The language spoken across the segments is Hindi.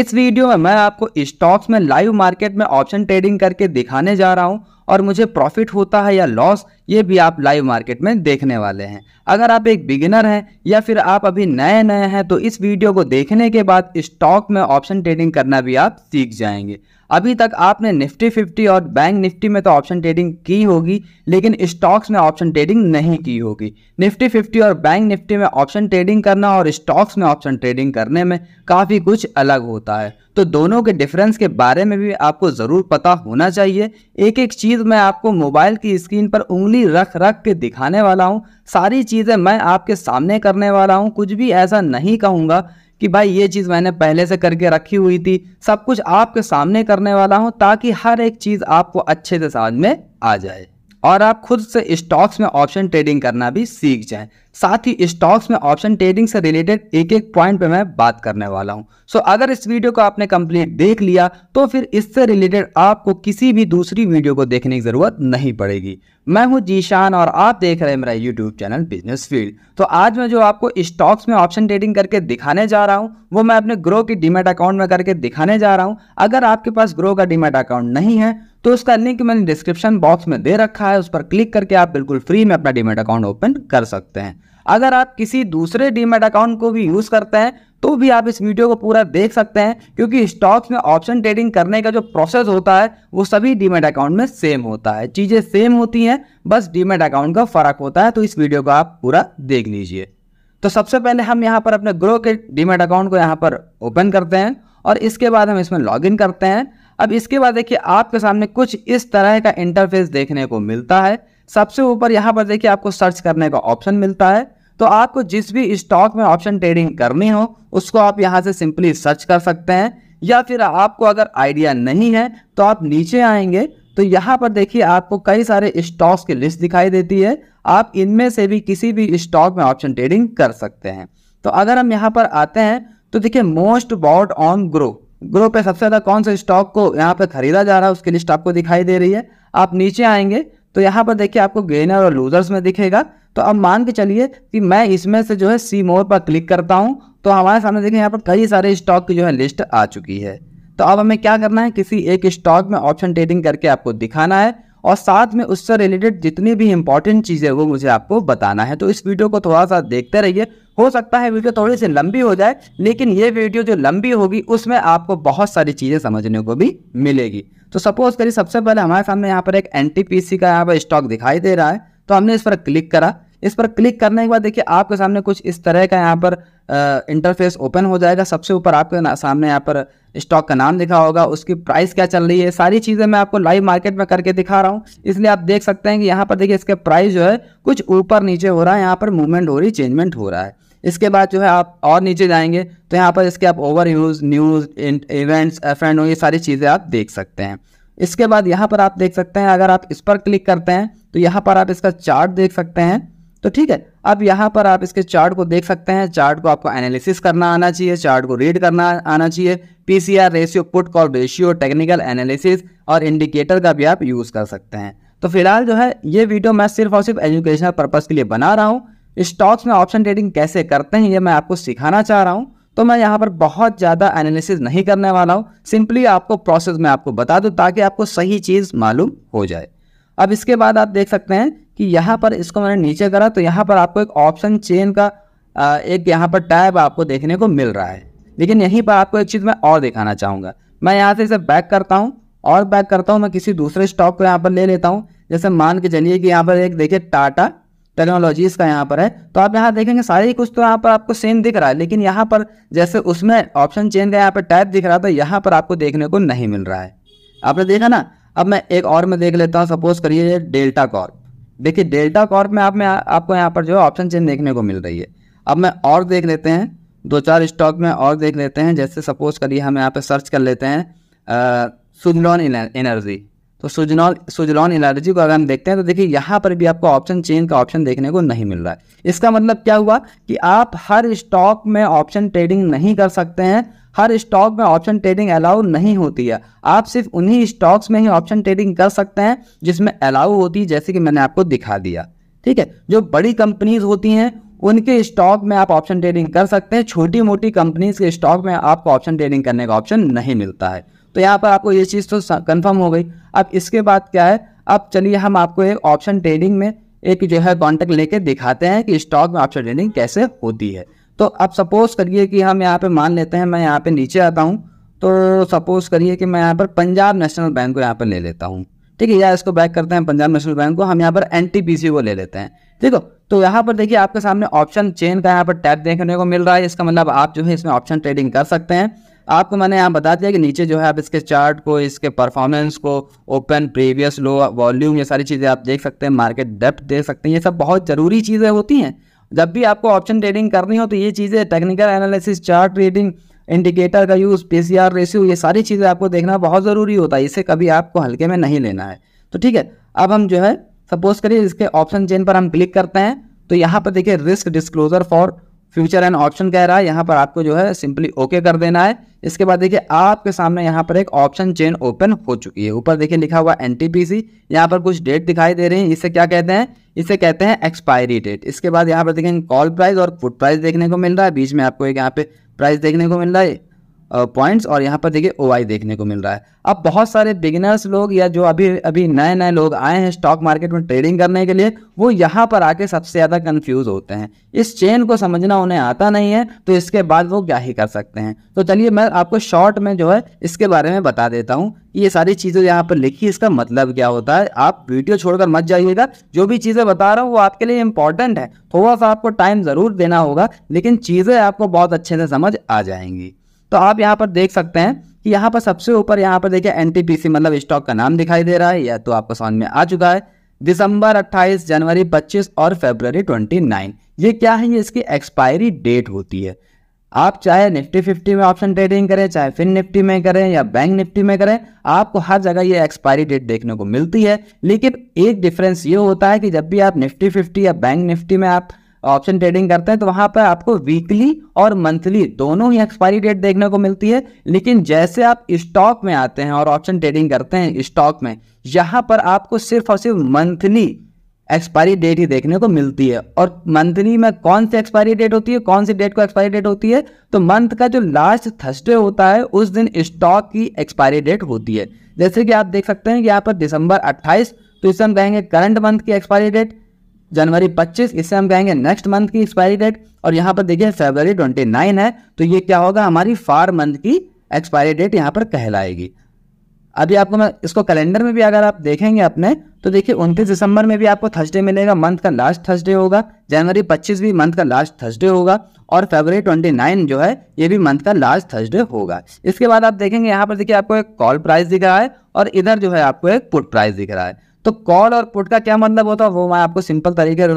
इस वीडियो में मैं आपको स्टॉक्स में लाइव मार्केट में ऑप्शन ट्रेडिंग करके दिखाने जा रहा हूं और मुझे प्रॉफिट होता है या लॉस ये भी आप लाइव मार्केट में देखने वाले हैं अगर आप एक बिगिनर हैं या फिर आप अभी नए नए हैं तो इस वीडियो को देखने के बाद स्टॉक में ऑप्शन ट्रेडिंग करना भी आप सीख जाएंगे अभी तक आपने निफ्टी फिफ्टी और बैंक निफ्टी में तो ऑप्शन ट्रेडिंग की होगी लेकिन स्टॉक्स में ऑप्शन ट्रेडिंग नहीं की होगी निफ्टी फिफ्टी और बैंक निफ्टी में ऑप्शन ट्रेडिंग करना और स्टॉक्स में ऑप्शन ट्रेडिंग करने में काफ़ी कुछ अलग होता है तो दोनों के डिफरेंस के बारे में भी आपको ज़रूर पता होना चाहिए एक एक चीज़ चीज़ मैं आपको मोबाइल की स्क्रीन पर उंगली रख रख के दिखाने वाला हूँ सारी चीज़ें मैं आपके सामने करने वाला हूँ कुछ भी ऐसा नहीं कहूंगा कि भाई ये चीज़ मैंने पहले से करके रखी हुई थी सब कुछ आपके सामने करने वाला हूँ ताकि हर एक चीज़ आपको अच्छे से समझ में आ जाए और आप खुद से स्टॉक्स में ऑप्शन ट्रेडिंग करना भी सीख जाएं साथ ही स्टॉक्स में ऑप्शन ट्रेडिंग से रिलेटेड एक एक पॉइंट पे मैं बात करने वाला हूं सो so, अगर इस वीडियो को आपने कंप्लीट देख लिया तो फिर इससे रिलेटेड आपको किसी भी दूसरी वीडियो को देखने की ज़रूरत नहीं पड़ेगी मैं हूं जीशान और आप देख रहे हैं मेरा यूट्यूब चैनल बिजनेस फील्ड तो आज मैं जो आपको स्टॉक्स में ऑप्शन ट्रेडिंग करके दिखाने जा रहा हूँ वो मैं अपने ग्रो के डिमेट अकाउंट में करके दिखाने जा रहा हूँ अगर आपके पास ग्रो का डिमेट अकाउंट नहीं है तो उसका लिंक मैंने डिस्क्रिप्शन बॉक्स में दे रखा है उस पर क्लिक करके आप बिल्कुल फ्री में अपना डीमेट अकाउंट ओपन कर सकते हैं अगर आप किसी दूसरे डीमेट अकाउंट को भी यूज़ करते हैं तो भी आप इस वीडियो को पूरा देख सकते हैं क्योंकि स्टॉक्स में ऑप्शन ट्रेडिंग करने का जो प्रोसेस होता है वो सभी डीमेट अकाउंट में सेम होता है चीज़ें सेम होती हैं बस डीमेट अकाउंट का फ़र्क होता है तो इस वीडियो को आप पूरा देख लीजिए तो सबसे पहले हम यहाँ पर अपने ग्रो के डीमेट अकाउंट को यहाँ पर ओपन करते हैं और इसके बाद हम इसमें लॉग करते हैं अब इसके बाद देखिए आपके सामने कुछ इस तरह का इंटरफेस देखने को मिलता है सबसे ऊपर यहाँ पर देखिए आपको सर्च करने का ऑप्शन मिलता है तो आपको जिस भी स्टॉक में ऑप्शन ट्रेडिंग करनी हो उसको आप यहाँ से सिंपली सर्च कर सकते हैं या फिर आपको अगर आइडिया नहीं है तो आप नीचे आएंगे तो यहाँ पर देखिए आपको कई सारे स्टॉक्स की लिस्ट दिखाई देती है आप इनमें से भी किसी भी स्टॉक में ऑप्शन ट्रेडिंग कर सकते हैं तो अगर हम यहाँ पर आते हैं तो देखिए most bought on Groww group है सबसे ज़्यादा कौन से स्टॉक को यहाँ पे खरीदा जा रहा है उसकी लिस्ट आपको दिखाई दे रही है आप नीचे आएंगे तो यहाँ पर देखिए आपको गेनर और लूजर्स में दिखेगा तो अब मान के चलिए कि मैं इसमें से जो है सी मोर पर क्लिक करता हूँ तो हमारे सामने देखिए यहाँ पर कई सारे स्टॉक की जो है लिस्ट आ चुकी है तो अब हमें क्या करना है किसी एक स्टॉक में ऑप्शन ट्रेडिंग करके आपको दिखाना है और साथ में उससे रिलेटेड जितनी भी इंपॉर्टेंट चीज़ें वो मुझे आपको बताना है तो इस वीडियो को थोड़ा सा देखते रहिए हो सकता है वीडियो थोड़ी सी लंबी हो जाए लेकिन ये वीडियो जो लंबी होगी उसमें आपको बहुत सारी चीज़ें समझने को भी मिलेगी तो सपोज करिए सबसे पहले हमारे सामने यहाँ पर एक एन का यहाँ पर स्टॉक दिखाई दे रहा है तो हमने इस पर क्लिक करा इस पर क्लिक करने के बाद देखिए आपके सामने कुछ इस तरह का यहाँ पर इंटरफेस ओपन हो जाएगा सबसे ऊपर आपके सामने यहाँ पर स्टॉक का नाम लिखा होगा उसकी प्राइस क्या चल रही है सारी चीज़ें मैं आपको लाइव मार्केट में करके दिखा रहा हूँ इसलिए आप देख सकते हैं कि यहाँ पर देखिए इसके प्राइस जो है कुछ ऊपर नीचे हो रहा है यहाँ पर मूवमेंट हो रही चेंजमेंट हो रहा है इसके बाद जो है आप और नीचे जाएंगे तो यहाँ पर इसके आप overview news events F and ये सारी चीज़ें आप देख सकते हैं इसके बाद यहाँ पर आप देख सकते हैं अगर आप इस पर क्लिक करते हैं तो यहाँ पर आप इसका चार्ट देख सकते हैं तो ठीक है अब यहाँ पर आप इसके चार्ट को देख सकते हैं चार्ट को आपको एनालिसिस करना आना चाहिए चार्ट को रीड करना आना चाहिए PCR ratio put call ratio technical analysis और इंडिकेटर का भी आप यूज़ कर सकते हैं तो फिलहाल जो है ये वीडियो मैं सिर्फ और सिर्फ एजुकेशनल पर्पज़ के लिए बना रहा हूँ स्टॉक्स में ऑप्शन ट्रेडिंग कैसे करते हैं ये मैं आपको सिखाना चाह रहा हूँ तो मैं यहाँ पर बहुत ज़्यादा एनालिसिस नहीं करने वाला हूँ सिंपली आपको प्रोसेस में आपको बता दूँ ताकि आपको सही चीज़ मालूम हो जाए अब इसके बाद आप देख सकते हैं कि यहाँ पर इसको मैंने नीचे करा तो यहाँ पर आपको एक ऑप्शन चेन का एक यहाँ पर टैब आपको देखने को मिल रहा है लेकिन यहीं पर आपको एक चीज़ मैं और दिखाना चाहूँगा मैं यहाँ से इसे बैक करता हूँ और बैक करता हूँ मैं किसी दूसरे स्टॉक को यहाँ पर ले लेता हूँ जैसे मान के चलिए कि यहाँ पर एक देखिए टाटा टेक्नोलॉजीज़ का यहाँ पर है तो आप यहाँ देखेंगे सारे ही कुछ तो यहाँ पर आपको सेम दिख रहा है लेकिन यहाँ पर जैसे उसमें ऑप्शन चेन का यहाँ पर टैप दिख रहा था यहाँ पर आपको देखने को नहीं मिल रहा है आपने देखा ना अब मैं एक और में देख लेता हूँ सपोज करिए डेल्टा कॉर्प देखिए डेल्टा कॉर्प में आप में आ, आपको यहाँ पर जो है ऑप्शन चेंज देखने को मिल रही है अब मैं और देख लेते हैं दो चार स्टॉक में और देख लेते हैं जैसे सपोज करिए हम यहाँ पर सर्च कर लेते हैं सुजलॉन एनर्जी तो सुजनॉल सुजलॉन एनर्जी को अगर हम देखते हैं तो देखिए यहाँ पर भी आपको ऑप्शन चेंज का ऑप्शन देखने को नहीं मिल रहा है इसका मतलब क्या हुआ कि आप हर स्टॉक में ऑप्शन ट्रेडिंग नहीं कर सकते हैं हर स्टॉक में ऑप्शन ट्रेडिंग अलाउ नहीं होती है आप सिर्फ उन्हीं स्टॉक्स में ही ऑप्शन ट्रेडिंग कर सकते हैं जिसमें अलाउ होती है जैसे कि मैंने आपको दिखा दिया ठीक है जो बड़ी कंपनीज होती हैं उनके स्टॉक में आप ऑप्शन ट्रेडिंग कर सकते हैं छोटी मोटी कंपनीज के स्टॉक में आपको ऑप्शन ट्रेडिंग करने का ऑप्शन नहीं मिलता है तो यहाँ पर आपको ये चीज़ तो कन्फर्म हो गई अब इसके बाद क्या है अब चलिए हम आपको एक ऑप्शन ट्रेडिंग में एक जो है कॉन्टैक्ट लेके दिखाते हैं कि स्टॉक में ऑप्शन ट्रेडिंग कैसे होती है तो अब सपोज करिए कि हम यहाँ पे मान लेते हैं मैं यहाँ पे नीचे आता हूँ तो सपोज करिए कि मैं यहाँ पर पंजाब नेशनल बैंक को यहाँ पर ले लेता हूँ ठीक है या इसको बैक करते हैं पंजाब नेशनल बैंक को हम यहाँ पर एन को ले लेते हैं ठीक हो तो यहाँ पर देखिए आपके सामने ऑप्शन चेन का यहाँ पर टैप देखने को मिल रहा है इसका मतलब आप जो है इसमें ऑप्शन ट्रेडिंग कर सकते हैं आपको मैंने यहाँ बता दिया कि नीचे जो है आप इसके चार्ट को इसके परफॉर्मेंस को ओपन प्रीवियस लो वॉल्यूम ये सारी चीज़ें आप देख सकते हैं मार्केट डेप्थ देख सकते हैं ये सब बहुत ज़रूरी चीज़ें होती हैं जब भी आपको ऑप्शन ट्रेडिंग करनी हो तो ये चीज़ें technical analysis chart reading indicator का यूज़ पी सी रेशियो ये सारी चीज़ें आपको देखना बहुत ज़रूरी होता है इसे कभी आपको हल्के में नहीं लेना है तो ठीक है अब हम जो है सपोज करिए इसके ऑप्शन चेन पर हम क्लिक करते हैं तो यहाँ पर देखिए risk disclosure for future and option कह रहा है यहाँ पर आपको जो है सिंपली ओके कर देना है इसके बाद देखिए आपके सामने यहाँ पर एक ऑप्शन चेन ओपन हो चुकी है ऊपर देखिए लिखा हुआ एन टी पी सी यहाँ पर कुछ डेट दिखाई दे रही है इसे क्या कहते हैं इसे कहते हैं एक्सपायरी डेट इसके बाद यहाँ पर देखेंगे कॉल प्राइस और फूड प्राइस देखने को मिल रहा है बीच में आपको एक यहाँ पे प्राइस देखने को मिल रहा है पॉइंट्स और यहाँ पर देखिए ओ देखने को मिल रहा है अब बहुत सारे बिगिनर्स लोग या जो अभी अभी नए नए लोग आए हैं स्टॉक मार्केट में ट्रेडिंग करने के लिए वो यहाँ पर आके सबसे ज़्यादा कन्फ्यूज होते हैं इस चेन को समझना उन्हें आता नहीं है तो इसके बाद वो क्या ही कर सकते हैं तो चलिए मैं आपको शॉर्ट में जो है इसके बारे में बता देता हूँ ये सारी चीज़ें यहाँ पर लिखी इसका मतलब क्या होता है आप वीडियो छोड़कर मत जाइएगा जो भी चीज़ें बता रहा हूँ वो आपके लिए इंपॉर्टेंट है थोड़ा सा आपको टाइम ज़रूर देना होगा लेकिन चीज़ें आपको बहुत अच्छे से समझ आ जाएंगी तो आप यहाँ पर देख सकते हैं कि यहाँ पर सबसे ऊपर यहाँ पर देखिए एनटीपीसी मतलब स्टॉक का नाम दिखाई दे रहा है या तो आपको समझ में आ चुका है दिसंबर 28, जनवरी 25 और फेबररी 29 ये क्या है ये इसकी एक्सपायरी डेट होती है आप चाहे निफ्टी फिफ्टी में ऑप्शन ट्रेडिंग करें चाहे फिन निफ्टी में करें या बैंक निफ्टी में करें आपको हर जगह ये एक्सपायरी डेट देखने को मिलती है लेकिन एक डिफरेंस ये होता है कि जब भी आप निफ्टी फिफ्टी या बैंक निफ्टी में आप ऑप्शन ट्रेडिंग करते हैं तो वहां पर आपको वीकली और मंथली दोनों ही एक्सपायरी डेट देखने को मिलती है लेकिन जैसे आप स्टॉक में आते हैं और ऑप्शन ट्रेडिंग करते हैं स्टॉक में यहां पर आपको सिर्फ और सिर्फ मंथली एक्सपायरी डेट ही देखने को मिलती है और मंथली में कौन सी एक्सपायरी डेट होती है कौन सी डेट को एक्सपायरी डेट होती है तो मंथ का जो लास्ट थर्सडे होता है उस दिन स्टॉक की एक्सपायरी डेट होती है जैसे कि आप देख सकते हैं कि यहाँ पर दिसंबर 28 तो इसमें हम कहेंगे करंट मंथ की एक्सपायरी डेट जनवरी 25 इससे हम कहेंगे नेक्स्ट मंथ की एक्सपायरी डेट और यहाँ पर देखिए फरवरी 29 है तो ये क्या होगा हमारी फार मंथ की एक्सपायरी डेट यहाँ पर कहलाएगी अभी आपको मैं इसको कैलेंडर में भी अगर आप देखेंगे अपने तो देखिए उनतीस दिसंबर में भी आपको थर्सडे मिलेगा मंथ का लास्ट थर्सडे होगा जनवरी 25 भी मंथ का लास्ट थर्सडे होगा और फरवरी 29 जो है ये भी मंथ का लास्ट थर्सडे होगा इसके बाद आप देखेंगे यहाँ पर देखिए आपको एक कॉल प्राइस दिख रहा है और इधर जो है आपको एक पुट प्राइस दिख रहा है तो कॉल और पुट का क्या मतलब होता है वो मैं आपको सिंपल तरीके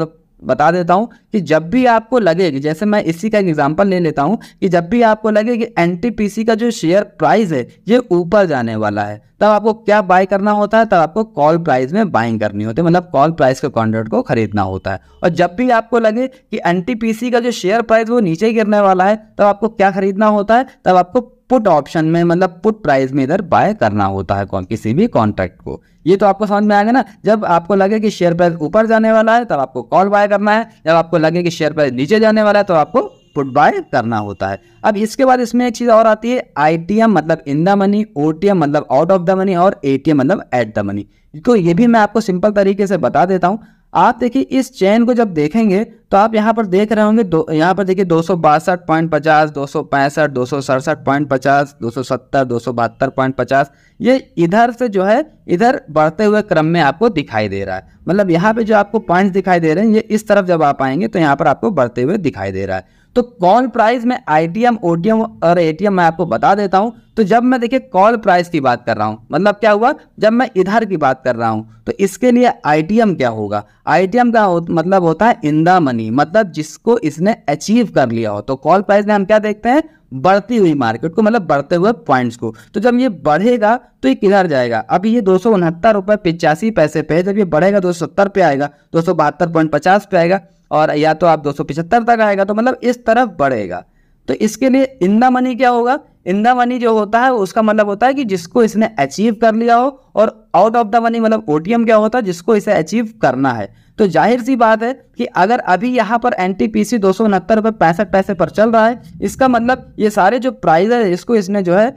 बता देता हूँ कि जब भी आपको लगे कि जैसे मैं इसी का एग्जाम्पल ले लेता हूँ कि जब भी आपको लगे कि एन का जो शेयर प्राइस है ये ऊपर जाने वाला है तब आपको क्या बाय करना होता है तब आपको कॉल प्राइस में बाइंग करनी होती है मतलब कॉल प्राइस के कॉन्ट्रैक्ट को खरीदना होता है और जब भी आपको लगे कि एन का जो शेयर प्राइस वो नीचे गिरने वाला है तब आपको क्या खरीदना होता है तब आपको पुट ऑप्शन में मतलब पुट प्राइस में इधर बाय करना होता है किसी भी कॉन्ट्रैक्ट को ये तो आपको समझ में आएगा ना जब आपको लगे कि शेयर प्राइस ऊपर जाने वाला है तब आपको कॉल बाय करना है जब आपको लगे कि शेयर प्राइस नीचे जाने वाला है तो आपको पुट बाय करना होता है अब इसके बाद इसमें एक चीज़ और आती है आई मतलब इन द मनी ओटीएम मतलब आउट ऑफ द मनी और ए मतलब एट द मनी तो ये भी मैं आपको सिंपल तरीके से बता देता हूँ आप देखिए इस चैन को जब देखेंगे तो आप यहाँ पर देख रहे होंगे दो यहाँ पर देखिए दो सौ बासठ पॉइंट पचास दो सौ पैंसठ दो सौ सड़सठ पॉइंट पचास दो सौ सत्तर दो सौ बहत्तर पॉइंट पचास ये इधर से जो है इधर बढ़ते हुए क्रम में आपको दिखाई दे रहा है मतलब यहाँ पे जो आपको पॉइंट्स दिखाई दे रहे हैं ये इस तरफ जब आप आएंगे तो यहाँ पर आपको बढ़ते हुए दिखाई दे रहा है तो कॉल प्राइस में आईटीएम ओटीएम और एटीएम मैं आपको बता देता हूं तो जब मैं देखिए कॉल प्राइस की बात कर रहा हूं मतलब क्या हुआ जब मैं इधर की बात कर रहा हूं तो इसके लिए आईटीएम क्या होगा आईटीएम का मतलब होता है इन द मनी मतलब जिसको इसने अचीव कर लिया हो तो कॉल प्राइस में हम क्या देखते हैं बढ़ती हुई मार्केट को मतलब बढ़ते हुए पॉइंट्स को तो जब ये बढ़ेगा तो ये किधर जाएगा अभी ये दो सौ उनहत्तर रुपये पिचासी पैसे पे जब ये बढ़ेगा दो सौ सत्तर पे आएगा दो सौ बहत्तर पॉइंट पचास पे आएगा और या तो आप दो तक आएगा तो मतलब इस तरफ बढ़ेगा तो इसके लिए इन द मनी क्या होगा इंदा मनी जो होता है उसका मतलब होता है कि जिसको इसने अचीव कर लिया हो और आउट ऑफ द मनी मतलब ओ क्या होता है जिसको इसे अचीव करना है तो जाहिर सी बात है कि अगर अभी यहाँ पर एन टी पी सी दो सौ उनहत्तर रुपये पैंसठ पैसे पर चल रहा है इसका मतलब ये सारे जो प्राइस है इसको इसने जो है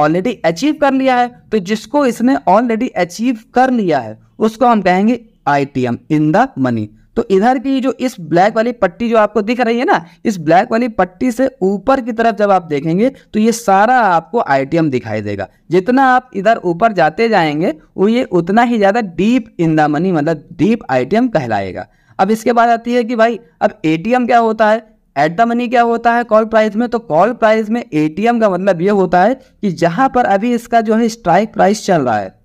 ऑलरेडी अचीव कर लिया है तो जिसको इसने ऑलरेडी अचीव कर लिया है उसको हम कहेंगे I T M in the money तो इधर की जो इस ब्लैक वाली पट्टी जो आपको दिख रही है ना इस ब्लैक वाली पट्टी से ऊपर की तरफ जब आप देखेंगे तो ये सारा आपको आईटीएम दिखाई देगा जितना आप इधर ऊपर जाते जाएंगे वो ये उतना ही ज़्यादा डीप इन द मनी मतलब डीप आईटीएम कहलाएगा अब इसके बाद आती है कि भाई अब ए क्या होता है एट द मनी क्या होता है कॉल प्राइस में तो कॉल प्राइस में ए का मतलब ये होता है कि जहाँ पर अभी इसका जो है स्ट्राइक प्राइस चल रहा है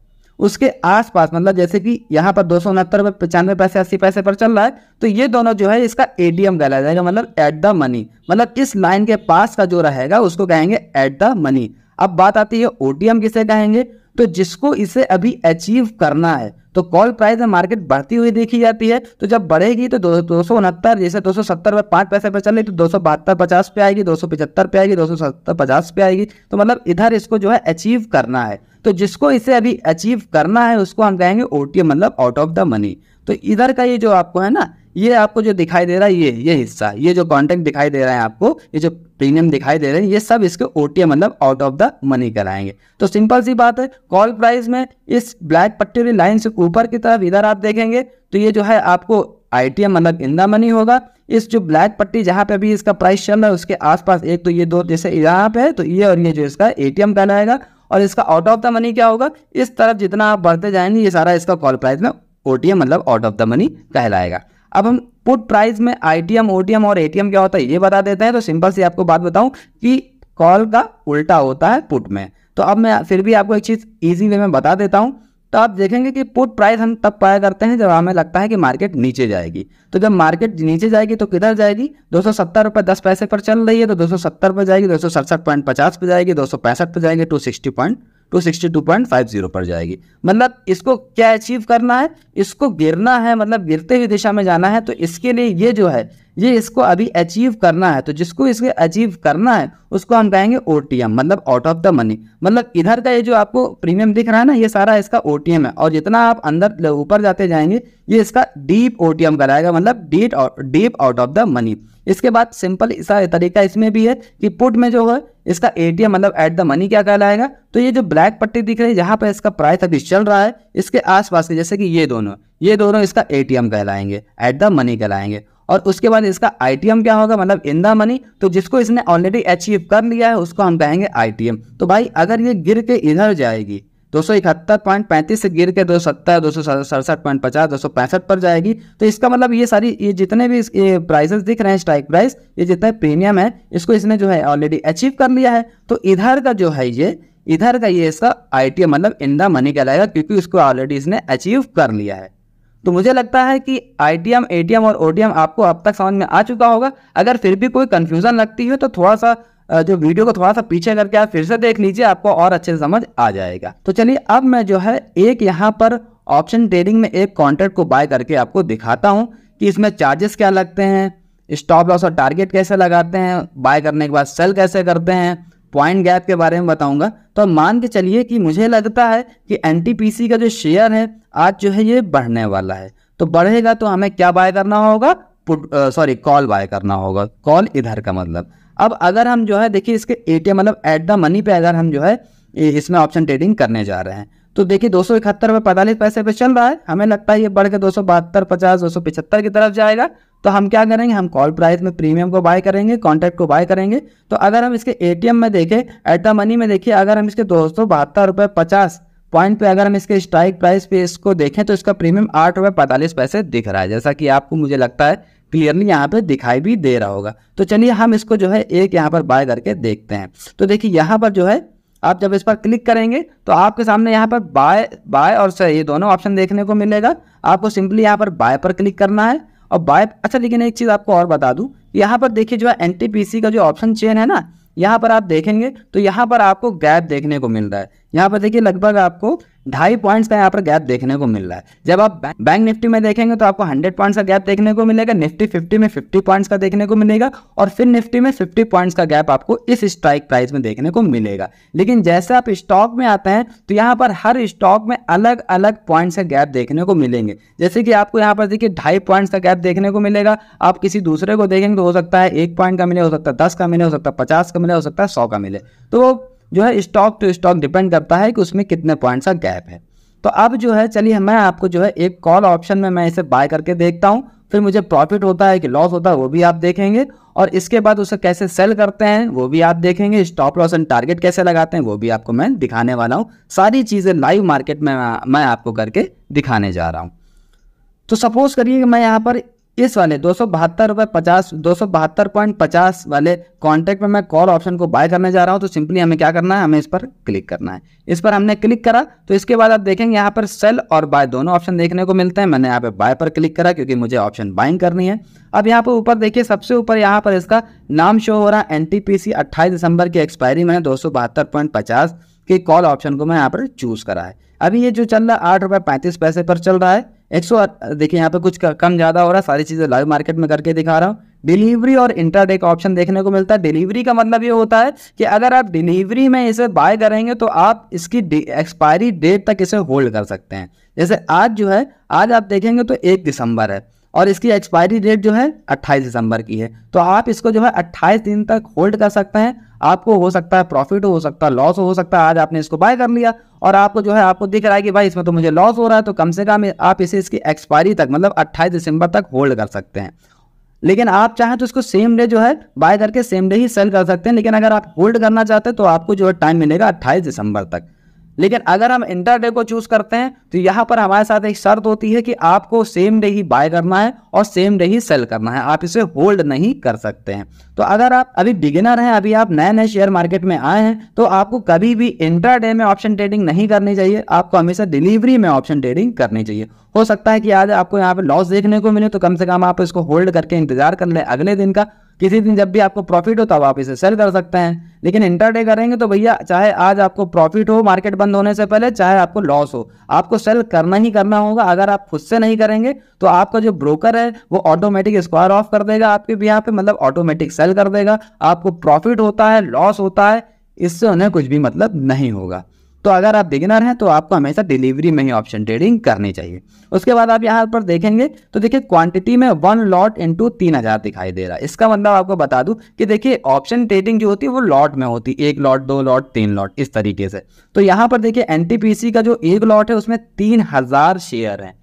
उसके आसपास मतलब जैसे कि यहाँ पर दो सौ उनहत्तर रुपये पचानवे पैसे अस्सी पैसे पर चल रहा है तो ये दोनों जो है इसका ए एम कहला जाएगा मतलब एट द मनी मतलब इस लाइन के पास का जो रहेगा उसको कहेंगे एट द मनी अब बात आती है ओ टी एम किसे कहेंगे तो जिसको इसे अभी अचीव करना है तो कॉल प्राइस में मार्केट बढ़ती हुई देखी जाती है तो जब बढ़ेगी तो दो, दो सौ उनहत्तर जैसे दो सौ सत्तर में पाँच पैसे पर चल रही तो दो सौ बहत्तर पचास पे आएगी दो सौ पचहत्तर पे आएगी दो सौ सत्तर पचास पे आएगी तो मतलब इधर इसको जो है अचीव करना है तो जिसको इसे अभी अचीव करना है उसको हम कहेंगे ओ मतलब आउट ऑफ द मनी तो इधर का ये जो आपको है ना ये आपको जो दिखाई दे रहा है ये ये हिस्सा ये जो कॉन्टेक्ट दिखाई दे रहा है आपको ये जो प्रीमियम दिखाई दे रहे हैं ये सब इसके ओ मतलब आउट ऑफ द मनी कराएंगे तो सिंपल सी बात है कॉल प्राइस में इस ब्लैक पट्टी वाली लाइन से ऊपर की तरफ इधर आप देखेंगे तो ये जो है आपको आई मतलब इन द मनी होगा इस जो ब्लैक पट्टी जहाँ पे अभी इसका प्राइस चल रहा है उसके आसपास एक तो ये दो जैसे यहाँ पे है तो ये और ये जो इसका ए टी कहलाएगा और इसका आउट ऑफ द मनी क्या होगा इस तरफ जितना आप बढ़ते जाएंगे ये सारा इसका कॉल प्राइस में ओ मतलब आउट ऑफ द मनी कहलाएगा अब हम पुट प्राइस में आईटीएम ओटीएम और एटीएम क्या होता है ये बता देते हैं तो सिंपल सी आपको बात बताऊं कि कॉल का उल्टा होता है पुट में तो अब मैं फिर भी आपको एक चीज़ ईजी वे में बता देता हूँ तो आप देखेंगे कि पुट प्राइस हम तब पाया करते हैं जब हमें लगता है कि मार्केट नीचे जाएगी तो जब मार्केट नीचे जाएगी तो किधर जाएगी दो सौ सत्तर रुपये दस पैसे पर चल रही है तो दो सौ सत्तर पर जाएगी दो सौ सड़सठ पॉइंट पचास पर जाएगी दो सौ पैंसठ पर जाएगी two sixty point two sixty two point five zero पर जाएगी मतलब इसको क्या अचीव करना है इसको गिरना है मतलब गिरते हुए दिशा में जाना है तो इसके लिए ये जो है ये इसको अभी अचीव करना है तो जिसको इसको अचीव करना है उसको हम कहेंगे ओ मतलब आउट ऑफ द मनी मतलब इधर का ये जो आपको प्रीमियम दिख रहा है ना ये सारा इसका ओ है और जितना आप अंदर ऊपर जाते जाएंगे ये इसका डीप ओ टी एम कराएगा मतलब deep deep out of the money इसके बाद सिंपल सा तरीका इसमें भी है कि पुट में जो है इसका ए मतलब एट द मनी क्या कहलाएगा तो ये जो ब्लैक पट्टी दिख रही है जहाँ पर इसका प्राइस अभी चल रहा है इसके आसपास के जैसे कि ये दोनों ये दोनों इसका ए कहलाएंगे एट द मनी कहलाएंगे और उसके बाद इसका आई क्या होगा मतलब इन द मनी तो जिसको इसने ऑलरेडी अचीव कर लिया है उसको हम कहेंगे आई तो भाई अगर ये गिर के इधर जाएगी दो सौ इकहत्तर पॉइंट पैंतीस से गिर के दो सौ सत्तर दो सौ सड़सठ पॉइंट पचास दो सौ पैंसठ पर जाएगी तो इसका मतलब ये सारी ये जितने भी ये प्राइसेस दिख रहे हैं स्ट्राइक प्राइस ये जितना प्रीमियम है इसको इसने जो है ऑलरेडी अचीव कर लिया है तो इधर का जो है ये इधर का ये इसका आई मतलब इन द मनी कहलाएगा क्योंकि उसको ऑलरेडी इसने अचीव कर लिया है तो मुझे लगता है कि आई टी और ओ आपको अब तक समझ में आ चुका होगा अगर फिर भी कोई कन्फ्यूज़न लगती है तो थोड़ा सा जो वीडियो को थोड़ा सा पीछे करके आप फिर से देख लीजिए आपको और अच्छे से समझ आ जाएगा तो चलिए अब मैं जो है एक यहाँ पर ऑप्शन ट्रेडिंग में एक कॉन्ट्रैक्ट को बाय करके आपको दिखाता हूँ कि इसमें चार्जेस क्या लगते हैं स्टॉप लॉस और टारगेट कैसे लगाते हैं बाय करने के बाद सेल कैसे करते हैं पॉइंट गैप के बारे में बताऊंगा तो मान के चलिए कि मुझे लगता है कि एन का जो शेयर है आज जो है ये बढ़ने वाला है तो बढ़ेगा तो हमें क्या बाय करना होगा सॉरी कॉल बाय करना होगा कॉल इधर का मतलब अब अगर हम जो है देखिए इसके ए मतलब एट द मनी पे अगर हम जो है इसमें ऑप्शन ट्रेडिंग करने जा रहे हैं तो देखिए दो सौ इकहत्तर रुपये पैंतालीस पैसे पे चल रहा है हमें लगता है ये बढ़ के दो सौ बहत्तर पचास दो सौ पिछहत्तर की तरफ जाएगा तो हम क्या करेंगे हम कॉल प्राइस में प्रीमियम को बाय करेंगे कॉन्ट्रैक्ट को बाय करेंगे तो अगर हम इसके एटीएम में देखें एट द मनी में देखिए अगर हम इसके दो सौ बहत्तर रुपये पचास पॉइंट पे अगर हम इसके स्ट्राइक प्राइस पे इसको देखें तो इसका प्रीमियम आठ रुपये पैंतालीस पैसे दिख रहा है जैसा कि आपको मुझे लगता है क्लियरली यहाँ पर दिखाई भी दे रहा होगा तो चलिए हम इसको जो है एक यहाँ पर बाय करके देखते हैं तो देखिए यहाँ पर जो है आप जब इस पर क्लिक करेंगे तो आपके सामने यहाँ पर बाय बाय और ये दोनों ऑप्शन देखने को मिलेगा आपको सिंपली यहाँ पर बाय पर क्लिक करना है और बाय अच्छा लेकिन एक चीज़ आपको और बता दूँ यहाँ पर देखिए जो है एन का जो ऑप्शन चेन है ना यहाँ पर आप देखेंगे तो यहाँ पर आपको गैप देखने को मिल रहा है यहाँ पर देखिए लगभग आपको ढाई पॉइंट्स का यहाँ पर गैप देखने को मिल रहा है जब आप बैंक निफ्टी में देखेंगे तो आपको हंड्रेड पॉइंट्स का गैप देखने को मिलेगा निफ्टी फिफ्टी में फिफ्टी पॉइंट्स का देखने को मिलेगा और फिर निफ्टी में फिफ्टी पॉइंट्स का गैप आपको इस स्ट्राइक प्राइस में देखने को मिलेगा लेकिन जैसे आप स्टॉक में आते हैं तो यहाँ पर हर स्टॉक में अलग अलग पॉइंट्स का गैप देखने को मिलेंगे जैसे कि आपको यहाँ पर देखिए ढाई पॉइंट्स का गैप देखने को मिलेगा आप किसी दूसरे को देखेंगे तो हो सकता है एक पॉइंट का मिले हो सकता है दस का मिले हो सकता है पचास का मिले हो सकता है सौ का मिले तो जो है स्टॉक टू स्टॉक डिपेंड करता है कि उसमें कितने पॉइंट्स का गैप है तो अब जो है चलिए मैं आपको जो है एक कॉल ऑप्शन में मैं इसे बाय करके देखता हूँ फिर मुझे प्रॉफिट होता है कि लॉस होता है वो भी आप देखेंगे और इसके बाद उसे कैसे सेल करते हैं वो भी आप देखेंगे स्टॉप लॉस एंड टारगेट कैसे लगाते हैं वो भी आपको मैं दिखाने वाला हूँ सारी चीज़ें लाइव मार्केट में मैं आपको करके दिखाने जा रहा हूँ तो सपोज़ करिए कि मैं यहाँ पर इस वाले दो सौ बहत्तर रुपये पचास दो सौ बहत्तर पॉइंट पचास वाले कॉन्टैक्ट में मैं कॉल ऑप्शन को बाय करने जा रहा हूँ तो सिंपली हमें क्या करना है हमें इस पर क्लिक करना है इस पर हमने क्लिक करा तो इसके बाद आप देखेंगे यहाँ पर सेल और बाय दोनों ऑप्शन देखने को मिलते हैं मैंने यहाँ पर बाय पर क्लिक करा क्योंकि मुझे ऑप्शन बाइंग करनी है अब यहाँ पर ऊपर देखिए सबसे ऊपर यहाँ पर इसका नाम शो हो रहा है एन टी पी सी अट्ठाईस दिसंबर की एक्सपायरी मैंने दो सौ बहत्तर पॉइंट पचास के कॉल ऑप्शन को मैं यहाँ पर चूज़ करा है अभी ये जो चल रहा है आठ रुपये पैंतीस पैसे पर चल रहा है एक सौ देखिए यहाँ पे कुछ कम ज़्यादा हो रहा है सारी चीज़ें लाइव मार्केट में करके दिखा रहा हूँ डिलीवरी और डे का ऑप्शन देखने को मिलता है डिलीवरी का मतलब ये होता है कि अगर आप डिलीवरी में इसे बाय करेंगे तो आप इसकी एक्सपायरी डेट तक इसे होल्ड कर सकते हैं जैसे आज जो है आज आप देखेंगे तो एक दिसंबर है और इसकी एक्सपायरी डेट जो है 28 दिसंबर की है तो आप इसको जो है 28 दिन तक होल्ड कर सकते हैं आपको हो सकता है प्रॉफिट हो सकता है लॉस हो सकता है आज आपने इसको बाय कर लिया और आपको जो है आपको दिख रहा है कि भाई इसमें तो मुझे लॉस हो रहा है तो कम से कम आप इसे इसकी एक्सपायरी तक मतलब अट्ठाईस दिसंबर तक होल्ड कर सकते हैं लेकिन आप चाहें तो इसको सेम डे जो है बाय करके सेम डे ही सेल कर सकते हैं लेकिन अगर आप होल्ड करना चाहते हैं तो आपको जो है टाइम मिलेगा अट्ठाईस दिसंबर तक लेकिन अगर हम डे को चूज करते हैं तो यहां पर हमारे साथ एक शर्त होती है कि आपको सेम डे ही बाय करना है और सेम डे ही सेल करना है आप इसे होल्ड नहीं कर सकते हैं तो अगर आप अभी बिगिनर हैं अभी आप नए नए शेयर मार्केट में आए हैं तो आपको कभी भी डे में ऑप्शन ट्रेडिंग नहीं करनी चाहिए आपको हमेशा डिलीवरी में ऑप्शन ट्रेडिंग करनी चाहिए हो सकता है कि आज आपको यहाँ पे लॉस देखने को मिले तो कम से कम आप इसको होल्ड करके इंतजार कर ले अगले दिन का किसी दिन जब भी आपको प्रॉफिट हो तब आप इसे सेल कर सकते हैं लेकिन इंटरडे करेंगे तो भैया चाहे आज आपको प्रॉफिट हो मार्केट बंद होने से पहले चाहे आपको लॉस हो आपको सेल करना ही करना होगा अगर आप खुद से नहीं करेंगे तो आपका जो ब्रोकर है वो ऑटोमेटिक स्क्वायर ऑफ कर देगा आपके भी यहाँ पे मतलब ऑटोमेटिक सेल कर देगा आपको प्रॉफिट होता है लॉस होता है इससे उन्हें कुछ भी मतलब नहीं होगा तो अगर आप बिगिनर हैं तो आपको हमेशा डिलीवरी में ही ऑप्शन ट्रेडिंग करनी चाहिए उसके बाद आप यहाँ पर देखेंगे तो देखिए क्वांटिटी में वन लॉट इंटू तीन हज़ार दिखाई दे रहा है इसका मतलब आपको बता दूं कि देखिए ऑप्शन ट्रेडिंग जो होती है वो लॉट में होती है एक लॉट दो लॉट तीन लॉट इस तरीके से तो यहाँ पर देखिए एन का जो एक लॉट है उसमें तीन शेयर हैं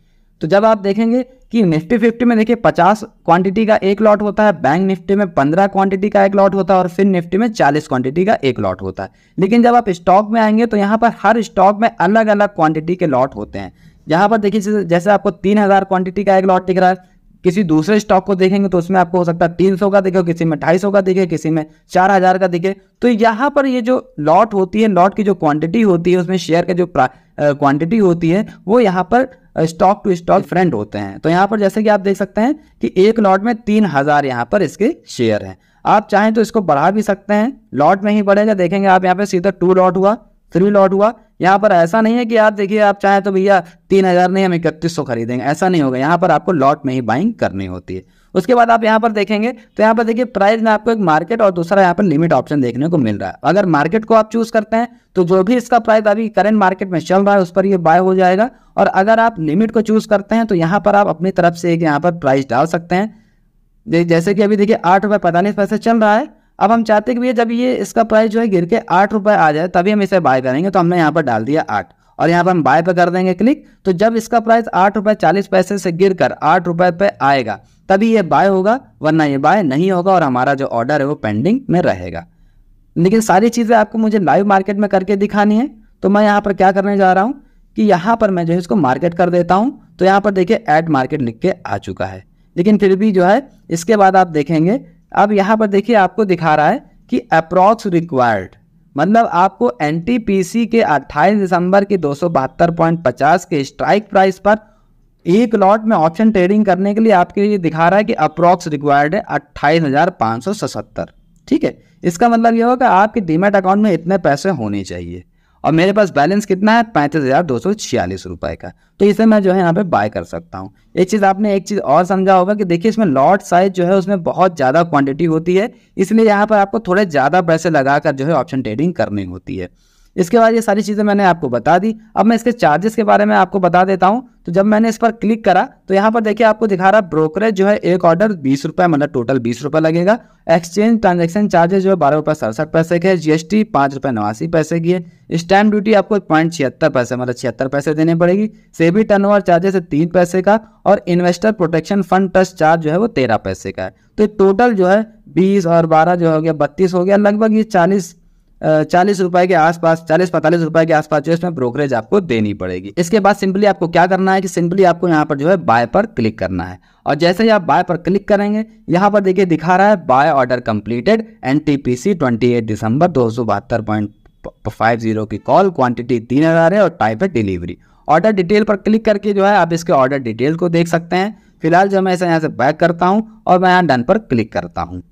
तो जब आप देखेंगे कि निफ्टी फिफ्टी में देखिए पचास क्वांटिटी का एक लॉट होता है बैंक निफ्टी में पंद्रह क्वांटिटी का एक लॉट होता है और फिर निफ्टी में चालीस क्वांटिटी का एक लॉट होता है लेकिन जब आप स्टॉक में आएंगे तो यहाँ पर हर स्टॉक में अलग अलग क्वांटिटी के लॉट होते हैं यहाँ पर देखिए जैसे आपको तीन हज़ार क्वांटिटी का एक लॉट दिख रहा है किसी दूसरे स्टॉक को देखेंगे तो उसमें आपको हो सकता है तीन सौ का दिखे किसी में ढाई सौ का दिखे किसी में चार हजार का दिखे तो यहाँ पर ये जो लॉट होती है लॉट की जो क्वांटिटी होती है उसमें शेयर का जो क्वांटिटी होती है वो यहाँ पर स्टॉक टू स्टॉक फ्रेंड होते हैं तो यहाँ पर जैसे कि आप देख सकते हैं कि एक लॉट में तीन हज़ार यहाँ पर इसके शेयर हैं आप चाहें तो इसको बढ़ा भी सकते हैं लॉट में ही बढ़ेगा देखेंगे आप यहाँ पे सीधा टू लॉट हुआ फिर भी लॉट हुआ यहाँ पर ऐसा नहीं है कि आप देखिए आप चाहे तो भैया तीन हज़ार नहीं हम इकतीस सौ खरीदेंगे ऐसा नहीं होगा यहाँ पर आपको लॉट में ही बाइंग करनी होती है उसके बाद आप यहाँ पर देखेंगे तो यहाँ पर देखिए प्राइस में आपको एक मार्केट और दूसरा यहाँ पर लिमिट ऑप्शन देखने को मिल रहा है अगर मार्केट को आप चूज करते हैं तो जो भी इसका प्राइस अभी करेंट मार्केट में चल रहा है उस पर ये बाय हो जाएगा और अगर आप लिमिट को चूज करते हैं तो यहाँ पर आप अपनी तरफ से एक यहाँ पर प्राइस डाल सकते हैं जैसे कि अभी देखिए आठ रुपये पैंतालीस पैसे चल रहा है अब हम चाहते हैं कि भैया जब ये इसका प्राइस जो है गिर के आठ रुपये आ जाए तभी हम इसे बाय करेंगे तो हमने यहाँ पर डाल दिया आठ और यहाँ पर हम बाय पर कर देंगे क्लिक तो जब इसका प्राइस आठ रुपये चालीस पैसे से गिर कर आठ रुपये पे आएगा तभी ये बाय होगा वरना ये बाय नहीं होगा और हमारा जो ऑर्डर है वो पेंडिंग में रहेगा लेकिन सारी चीज़ें आपको मुझे लाइव मार्केट में करके दिखानी है तो मैं यहाँ पर क्या करने जा रहा हूँ कि यहाँ पर मैं जो है इसको मार्केट कर देता हूँ तो यहाँ पर देखिए ऐड मार्केट लिख के आ चुका है लेकिन फिर भी जो है इसके बाद आप देखेंगे अब यहाँ पर देखिए आपको दिखा रहा है कि अप्रॉक्स रिक्वायर्ड मतलब आपको एन के 28 दिसंबर के दो के स्ट्राइक प्राइस पर एक लॉट में ऑप्शन ट्रेडिंग करने के लिए आपके लिए दिखा रहा है कि अप्रॉक्स रिक्वायर्ड है अट्ठाईस ठीक है इसका मतलब ये होगा कि आपके डीमेट अकाउंट में इतने पैसे होने चाहिए और मेरे पास बैलेंस कितना है पैंतीस हज़ार दो सौ छियालीस रुपये का तो इसे मैं जो है यहाँ पे बाय कर सकता हूँ एक चीज़ आपने एक चीज़ और समझा होगा कि देखिए इसमें लॉट साइज जो है उसमें बहुत ज़्यादा क्वांटिटी होती है इसलिए यहाँ पर आपको थोड़े ज़्यादा पैसे लगाकर जो है ऑप्शन ट्रेडिंग करनी होती है इसके बाद ये सारी चीज़ें मैंने आपको बता दी अब मैं इसके चार्जेस के बारे में आपको बता देता हूँ तो जब मैंने इस पर क्लिक करा तो यहाँ पर देखिए आपको दिखा रहा ब्रोकरेज जो है एक ऑर्डर बीस रुपये मतलब टोटल बीस रुपये लगेगा एक्सचेंज ट्रांजेक्शन चार्जेस जो है बारह रुपये सड़सठ पैसे के है जी एस टी पाँच रुपये नवासी पैसे की है स्टैंप ड्यूटी आपको पॉइंट छिहत्तर पैसे मतलब छिहत्तर पैसे देने पड़ेगी सेबी टर्न ओवर चार्जेस है तीन पैसे का और investor protection fund trust charge जो है वो तेरह पैसे का है तो टोटल जो है बीस और बारह जो हो गया बत्तीस हो गया लगभग ये चालीस चालीस रुपए के आसपास चालीस पैंतालीस रुपए के आसपास जो है इसमें ब्रोकरेज आपको देनी पड़ेगी इसके बाद सिंपली आपको क्या करना है कि सिंपली आपको यहाँ पर जो है बाय पर क्लिक करना है और जैसे ही आप बाय पर क्लिक करेंगे यहाँ पर देखिए दिखा रहा है buy order completed N T P C twenty eight दिसंबर दो सौ बहत्तर पॉइंट फाइव जीरो की कॉल क्वांटिटी तीन हज़ार है और टाइप है डिलीवरी ऑर्डर डिटेल पर क्लिक करके जो है आप इसके ऑर्डर डिटेल को देख सकते हैं फिलहाल जो मैं इसे यहाँ से बैक करता हूँ और मैं यहाँ डन पर क्लिक करता हूँ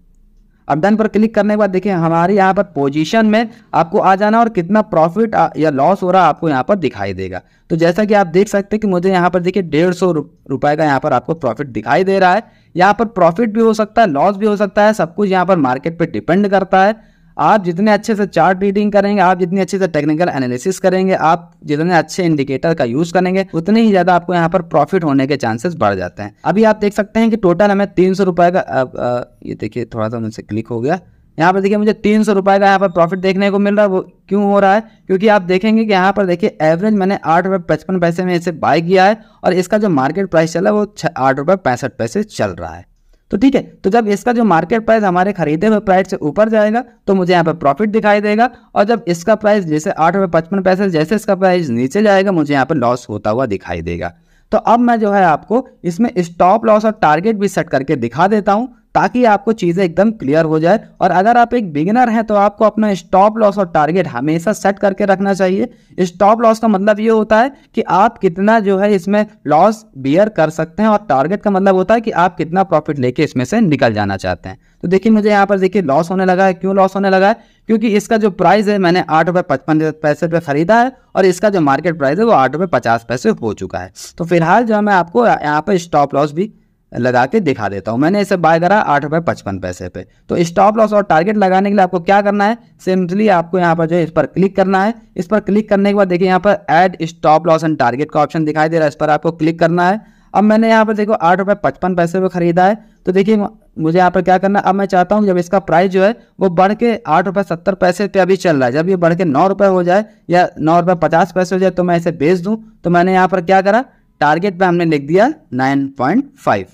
अब डन पर क्लिक करने के बाद देखिए हमारे यहाँ पर पोजीशन में आपको आ जाना और कितना प्रॉफिट या लॉस हो रहा आपको यहाँ पर दिखाई देगा तो जैसा कि आप देख सकते हैं कि मुझे यहाँ पर देखिए डेढ़ सौ रुपये का यहाँ पर आपको प्रॉफिट दिखाई दे रहा है यहाँ पर प्रॉफिट भी हो सकता है लॉस भी हो सकता है सब कुछ यहाँ पर मार्केट पर डिपेंड करता है आप जितने अच्छे से चार्ट रीडिंग करेंगे आप जितने अच्छे से टेक्निकल एनालिसिस करेंगे आप जितने अच्छे इंडिकेटर का यूज करेंगे उतने ही ज्यादा आपको यहाँ पर प्रॉफिट होने के चांसेस बढ़ जाते हैं अभी आप देख सकते हैं कि टोटल हमें तीन सौ रुपए का आ, आ, ये देखिए थोड़ा सा मुझसे क्लिक हो गया यहाँ पर देखिए मुझे तीन सौ रुपए का यहाँ पर प्रॉफिट देखने को मिल रहा है वो क्यों हो रहा है क्योंकि आप देखेंगे कि यहाँ पर देखिए एवरेज मैंने आठ रुपये पचपन पैसे में इसे बाय किया है और इसका जो मार्केट प्राइस चला है वो आठ रुपये पैंसठ पैसे चल रहा है तो ठीक है तो जब इसका जो मार्केट प्राइस हमारे खरीदे हुए प्राइस से ऊपर जाएगा तो मुझे यहाँ पर प्रॉफिट दिखाई देगा और जब इसका प्राइस जैसे आठ रुपये पचपन पैसे जैसे इसका प्राइस नीचे जाएगा मुझे यहाँ पर लॉस होता हुआ दिखाई देगा तो अब मैं जो है आपको इसमें स्टॉप लॉस और टारगेट भी सेट करके दिखा देता हूँ ताकि आपको चीज़ें एकदम क्लियर हो जाए और अगर आप एक बिगिनर हैं तो आपको अपना स्टॉप लॉस और टारगेट हमेशा सेट करके रखना चाहिए स्टॉप लॉस का मतलब ये होता है कि आप कितना जो है इसमें लॉस बियर कर सकते हैं और टारगेट का मतलब होता है कि आप कितना प्रॉफिट लेके इसमें से निकल जाना चाहते हैं तो देखिए मुझे यहाँ पर देखिए लॉस होने लगा है क्यों लॉस होने लगा है क्योंकि इसका जो प्राइस है मैंने आठ रुपये पचपन पैसे पे खरीदा है और इसका जो मार्केट प्राइस है वो आठ रुपये पचास पैसे हो चुका है तो फिलहाल जो है मैं आपको यहाँ पर स्टॉप लॉस भी लगा के दिखा देता हूँ मैंने इसे बाय करा आठ रुपये पचपन पैसे पे तो स्टॉप लॉस और टारगेट लगाने के लिए आपको क्या करना है सिंपली आपको यहाँ पर जो है इस पर क्लिक करना है इस पर क्लिक करने के बाद देखिए यहाँ पर add stop loss and target का ऑप्शन दिखाई दे रहा है इस पर आपको क्लिक करना है अब मैंने यहाँ पर देखो आठ रुपये पचपन पैसे पे खरीदा है तो देखिए मुझे यहाँ पर क्या करना है अब मैं चाहता हूँ जब इसका प्राइस जो है वो बढ़ के आठ रुपये सत्तर पैसे पे अभी चल रहा है जब ये बढ़ के नौ रुपये हो जाए या नौ रुपये पचास पैसे हो जाए तो मैं इसे बेच दूँ तो मैंने यहाँ पर क्या करा टारगेट पे हमने लिख दिया 9.5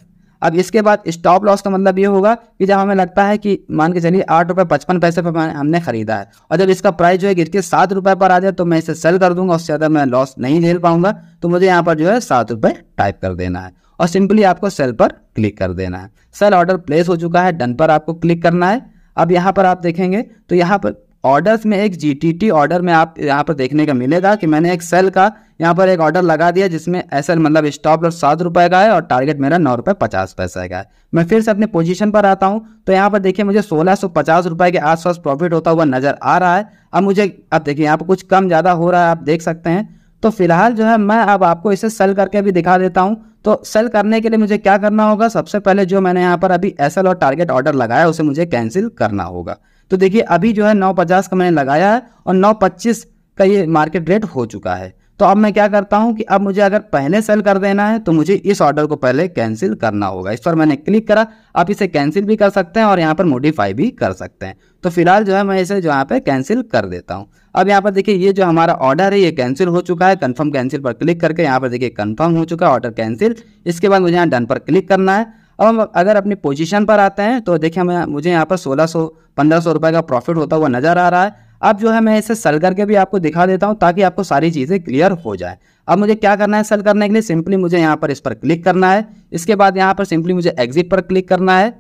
अब इसके बाद स्टॉप लॉस का मतलब ये होगा कि जब हमें लगता है कि मान के चलिए आठ रुपये पचपन पैसे पर हमने खरीदा है और जब इसका प्राइस जो है गिर के सात रुपये पर आ जाए तो मैं इसे सेल कर दूंगा उससे ज़्यादा मैं लॉस नहीं झेल पाऊंगा तो मुझे यहाँ पर जो है सात टाइप कर देना है और सिंपली आपको सेल पर क्लिक कर देना है सेल ऑर्डर प्लेस हो चुका है डन पर आपको क्लिक करना है अब यहाँ पर आप देखेंगे तो यहाँ पर ऑर्डर्स में एक जी ऑर्डर में आप यहाँ पर देखने का मिलेगा कि मैंने एक सेल का यहाँ पर एक ऑर्डर लगा दिया जिसमें एस मतलब स्टॉप लॉस सात रुपये का है और टारगेट मेरा नौ रुपये पचास पैसे का है मैं फिर से अपने पोजीशन पर आता हूँ तो यहाँ पर देखिए मुझे सोलह सौ पचास रुपये के आसपास प्रॉफिट होता हुआ नजर आ रहा है अब मुझे अब देखिए यहाँ पर कुछ कम ज़्यादा हो रहा है आप देख सकते हैं तो फिलहाल जो है मैं अब आपको इसे सेल करके भी दिखा देता हूँ तो सेल करने के लिए मुझे क्या करना होगा सबसे पहले जो मैंने यहाँ पर अभी एस और टारगेट ऑर्डर लगाया उसे मुझे कैंसिल करना होगा तो देखिए अभी जो है नौ पचास का मैंने लगाया है और नौ पच्चीस का ये मार्केट रेट हो चुका है तो अब मैं क्या करता हूँ कि अब मुझे अगर पहले सेल कर देना है तो मुझे इस ऑर्डर को पहले कैंसिल करना होगा इस पर मैंने क्लिक करा आप इसे कैंसिल भी कर सकते हैं और यहाँ पर मोडिफाई भी कर सकते हैं तो फिलहाल जो है मैं इसे जो यहां पे कैंसिल कर देता हूँ अब यहाँ पर देखिए ये जो हमारा ऑर्डर है ये कैंसिल हो चुका है कन्फर्म कैंसिल पर क्लिक करके यहाँ पर देखिए कन्फर्म हो चुका है ऑर्डर कैंसिल इसके बाद मुझे यहाँ डन पर क्लिक करना है अब हम अगर अपनी पोजीशन पर आते हैं तो देखिए मुझे यहाँ पर सोलह सौ पंद्रह सौ रुपये का प्रॉफिट होता हुआ नज़र आ रहा है अब जो है मैं इसे सल करके भी आपको दिखा देता हूँ ताकि आपको सारी चीज़ें क्लियर हो जाए अब मुझे क्या करना है सल करने के लिए सिंपली मुझे यहाँ पर इस पर क्लिक करना है इसके बाद यहाँ पर सिंपली मुझे एग्जिट पर क्लिक करना है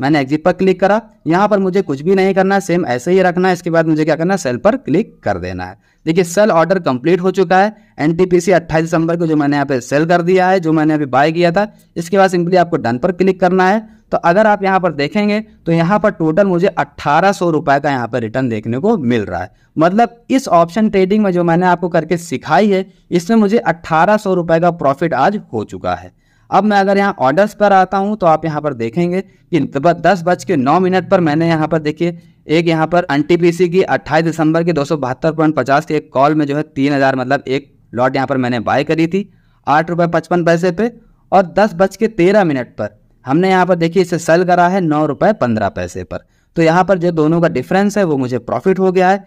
मैंने एग्जिट पर क्लिक करा यहाँ पर मुझे कुछ भी नहीं करना है सेम ऐसे ही रखना है इसके बाद मुझे क्या करना है सेल पर क्लिक कर देना है देखिए सेल ऑर्डर कंप्लीट हो चुका है एन टी पी सी अट्ठाईस दिसंबर को जो मैंने यहाँ पे सेल कर दिया है जो मैंने अभी बाय किया था इसके बाद सिंपली आपको डन पर क्लिक करना है तो अगर आप यहाँ पर देखेंगे तो यहाँ पर टोटल मुझे अट्ठारह सौ रुपये का यहाँ पर रिटर्न देखने को मिल रहा है मतलब इस ऑप्शन ट्रेडिंग में जो मैंने आपको करके सिखाई है इसमें मुझे अट्ठारह सौ रुपये का प्रॉफिट आज हो चुका है अब मैं अगर यहाँ ऑर्डर्स पर आता हूँ तो आप यहाँ पर देखेंगे कि दस बज के नौ मिनट पर मैंने यहाँ पर देखिए एक यहाँ पर एन की अट्ठाईस दिसंबर की दो की एक कॉल में जो है तीन हज़ार मतलब एक लॉट यहाँ पर मैंने बाय करी थी आठ रुपये पचपन पैसे पे और दस बज के तेरह मिनट पर हमने यहाँ पर देखिए इसे सेल करा है नौ रुपये पंद्रह पैसे पर तो यहाँ पर जो दोनों का डिफरेंस है वो मुझे प्रॉफिट हो गया है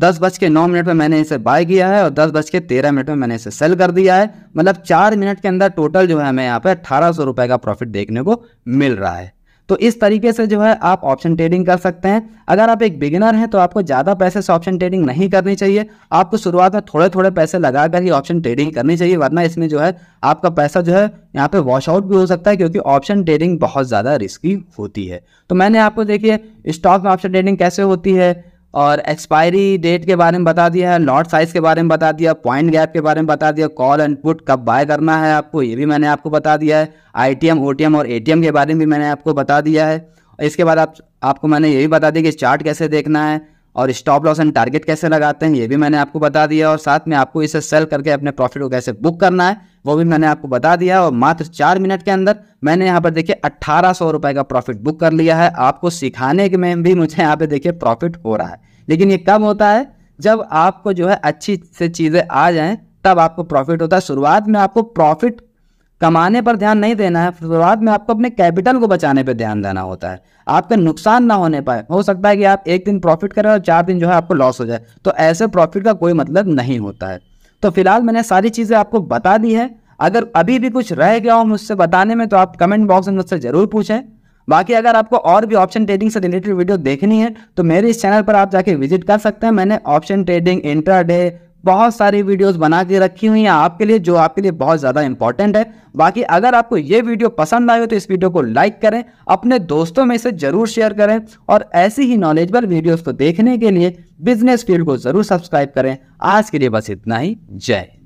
दस बज के नौ मिनट में मैंने इसे बाय किया है और दस बज के तेरह मिनट में मैंने इसे सेल कर दिया है मतलब चार मिनट के अंदर टोटल जो है हमें यहाँ पर अट्ठारह सौ रुपये का प्रॉफिट देखने को मिल रहा है तो इस तरीके से जो है आप ऑप्शन ट्रेडिंग कर सकते हैं अगर आप एक बिगिनर हैं तो आपको ज़्यादा पैसे से ऑप्शन ट्रेडिंग नहीं करनी चाहिए आपको शुरुआत में थोड़े थोड़े पैसे लगा कर ही ऑप्शन ट्रेडिंग करनी चाहिए वरना इसमें जो है आपका पैसा जो है यहाँ पे वॉश आउट भी हो सकता है क्योंकि ऑप्शन ट्रेडिंग बहुत ज़्यादा रिस्की होती है तो मैंने आपको देखिए स्टॉक में ऑप्शन ट्रेडिंग कैसे होती है और एक्सपायरी डेट के बारे में बता दिया है लॉट साइज़ के बारे में बता दिया पॉइंट गैप के बारे में बता दिया कॉल एंड पुट कब बाय करना है आपको ये भी मैंने आपको बता दिया है आईटीएम ओटीएम और एटीएम के बारे में भी मैंने आपको बता दिया है इसके बाद आप आपको मैंने ये भी बता दिया कि चार्ट कैसे देखना है और स्टॉप लॉस एंड टारगेट कैसे लगाते हैं ये भी मैंने आपको बता दिया और साथ में आपको इसे सेल करके अपने प्रॉफिट को कैसे बुक करना है वो भी मैंने आपको बता दिया और मात्र चार मिनट के अंदर मैंने यहाँ पर देखिए अट्ठारह सौ रुपये का प्रॉफिट बुक कर लिया है आपको सिखाने के में भी मुझे यहाँ पे देखिए प्रॉफिट हो रहा है लेकिन ये कब होता है जब आपको जो है अच्छी से चीज़ें आ जाएँ तब आपको प्रॉफिट होता है शुरुआत में आपको प्रॉफिट कमाने पर ध्यान नहीं देना है शुरुआत में आपको अपने कैपिटल को बचाने पर ध्यान देना होता है आपके नुकसान ना होने पाए हो सकता है कि आप एक दिन प्रॉफिट करें और चार दिन जो है आपको लॉस हो जाए तो ऐसे प्रॉफिट का कोई मतलब नहीं होता है तो फिलहाल मैंने सारी चीज़ें आपको बता दी है अगर अभी भी कुछ रह गया हो मुझसे बताने में तो आप कमेंट बॉक्स में मुझसे ज़रूर पूछें बाकी अगर आपको और भी ऑप्शन ट्रेडिंग से रिलेटेड वीडियो देखनी है तो मेरे इस चैनल पर आप जाके विजिट कर सकते हैं मैंने ऑप्शन ट्रेडिंग इंटरडे बहुत सारी वीडियोस बना के रखी हुई हैं आपके लिए जो आपके लिए बहुत ज़्यादा इंपॉर्टेंट है बाकी अगर आपको ये वीडियो पसंद आए तो इस वीडियो को लाइक करें अपने दोस्तों में इसे ज़रूर शेयर करें और ऐसी ही नॉलेजबल वीडियोज़ को देखने के लिए बिजनेस फील्ड को ज़रूर सब्सक्राइब करें आज के लिए बस इतना ही जय